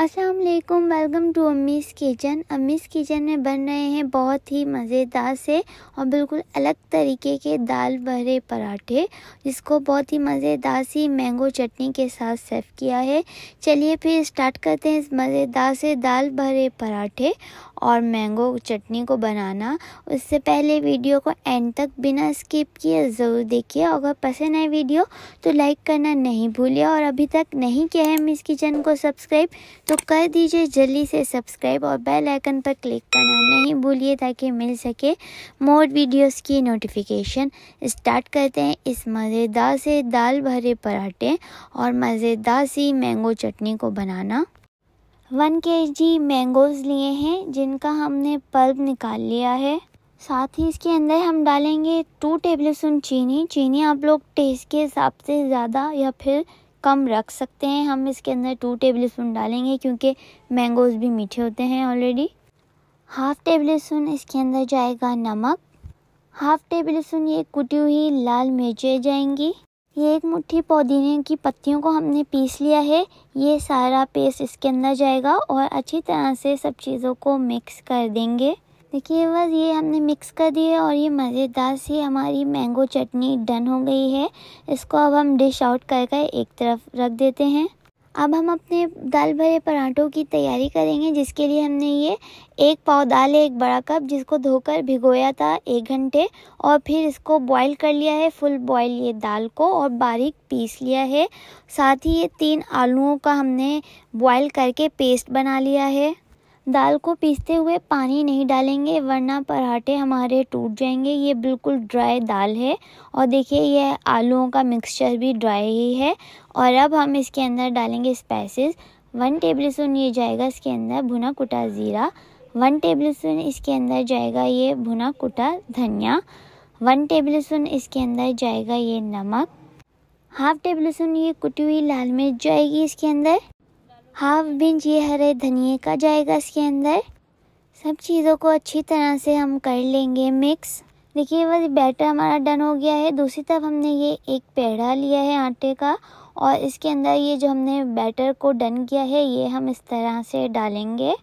अस्सलाम वालेकुम welcome to Ami's kitchen Ami's kitchen में बन रहे हैं बहुत ही मज़ेदार से और बिल्कुल अलग तरीके के दाल भरे पराठे जिसको बहुत ही मज़ेदार सी मैंगो चटनी के साथ सर्व किया है चलिए फिर स्टार्ट करते हैं इस मज़ेदार से दाल भरे पराठे और मैंगो चटनी को बनाना उससे पहले वीडियो को एंड तक बिना स्किप किए ज़रूर देखिए अगर पसंद आए वीडियो तो लाइक करना नहीं भूलिए और अभी तक नहीं किया है मिस किचन को सब्सक्राइब तो कर दीजिए जल्दी से सब्सक्राइब और बेल आइकन पर क्लिक करना नहीं भूलिए ताकि मिल सके मोर वीडियोस की नोटिफिकेशन स्टार्ट करते हैं इस मज़ेदार से दाल भरे पराठे और मज़ेदार सी मैंगो चटनी को बनाना वन के जी मैंगोज़ लिए हैं जिनका हमने पल्ब निकाल लिया है साथ ही इसके अंदर हम डालेंगे टू टेबल स्पून चीनी चीनी आप लोग टेस्ट के हिसाब से ज़्यादा या फिर कम रख सकते हैं हम इसके अंदर टू टेबल स्पून डालेंगे क्योंकि मैंगोज़ भी मीठे होते हैं ऑलरेडी हाफ़ टेबल स्पून इसके अंदर जाएगा नमक हाफ़ टेबल स्पून ये कुटी हुई लाल मिर्चें जाएंगी ये एक मुट्ठी पुदीने की पत्तियों को हमने पीस लिया है ये सारा पेस्ट इसके अंदर जाएगा और अच्छी तरह से सब चीज़ों को मिक्स कर देंगे देखिए बस ये हमने मिक्स कर दिए और ये मज़ेदार सी हमारी मैंगो चटनी डन हो गई है इसको अब हम डिश आउट करके एक तरफ रख देते हैं अब हम अपने दाल भरे पराठों की तैयारी करेंगे जिसके लिए हमने ये एक पाव दाल है एक बड़ा कप जिसको धोकर भिगोया था एक घंटे और फिर इसको बॉईल कर लिया है फुल बॉईल ये दाल को और बारीक पीस लिया है साथ ही ये तीन आलूओं का हमने बॉईल करके पेस्ट बना लिया है दाल को पीसते हुए पानी नहीं डालेंगे वरना पराठे हमारे टूट जाएंगे ये बिल्कुल ड्राई दाल है और देखिए यह आलूओं का मिक्सचर भी ड्राई ही है और अब हम इसके अंदर डालेंगे स्पाइसेस वन टेबल स्पून ये जाएगा इसके अंदर भुना कुटा ज़ीरा वन टेबल स्पून इसके अंदर जाएगा ये भुना कुटा धनिया वन टेबल स्पून इसके अंदर जाएगा ये नमक हाफ टेबल स्पून ये कुटी हुई लाल मिर्च जाएगी इसके अंदर हाफ बिंच ये हरे धनिए का जाएगा इसके अंदर सब चीज़ों को अच्छी तरह से हम कर लेंगे मिक्स देखिए बस बैटर हमारा डन हो गया है दूसरी तरफ हमने ये एक पेड़ा लिया है आटे का और इसके अंदर ये जो हमने बैटर को डन किया है ये हम इस तरह से डालेंगे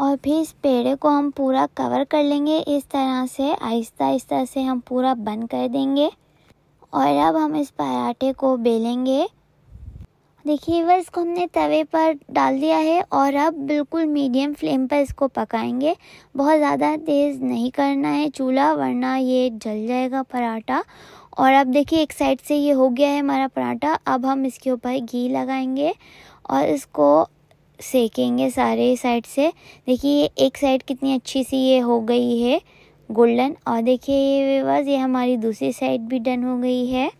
और फिर इस पेड़े को हम पूरा कवर कर लेंगे इस तरह से आहिस्ता आहिस्ता से हम पूरा बंद कर देंगे और अब हम इस पराठे को बेलेंगे देखिए वह इसको हमने तवे पर डाल दिया है और अब बिल्कुल मीडियम फ्लेम पर इसको पकाएंगे बहुत ज़्यादा तेज़ नहीं करना है चूल्हा वरना ये जल जाएगा पराठा और अब देखिए एक साइड से ये हो गया है हमारा पराठा अब हम इसके ऊपर घी लगाएंगे और इसको सेकेंगे सारे साइड से देखिए ये एक साइड कितनी अच्छी सी ये हो गई है गोल्डन और देखिए ये वेवाज ये हमारी दूसरी साइड भी डन हो गई है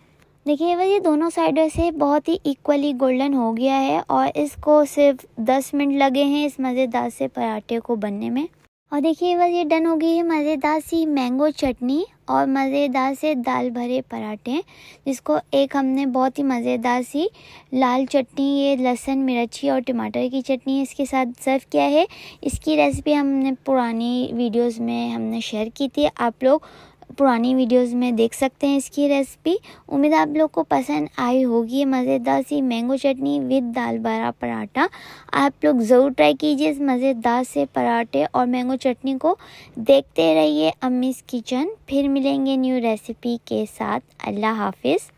देखिए बस ये दोनों साइडों से बहुत ही इक्वली गोल्डन हो गया है और इसको सिर्फ दस मिनट लगे हैं इस मज़ेदार से पराठे को बनने में और देखिए बस ये डन हो गई है मज़ेदार सी मैंगो चटनी और मज़ेदार से दाल भरे पराठे जिसको एक हमने बहुत ही मज़ेदार सी लाल चटनी ये लहसुन मिर्ची और टमाटर की चटनी इसके साथ सर्व किया है इसकी रेसिपी हमने पुरानी वीडियोस में हमने शेयर की थी आप लोग पुरानी वीडियोस में देख सकते हैं इसकी रेसिपी उम्मीद आप लोग को पसंद आई होगी ये मज़ेदार सी मैंगो चटनी विद दाल बारा पराठा आप लोग ज़रूर ट्राई कीजिए इस मज़ेदार से पराठे और मैंगो चटनी को देखते रहिए अम्मीज़ किचन फिर मिलेंगे न्यू रेसिपी के साथ अल्लाह हाफिज़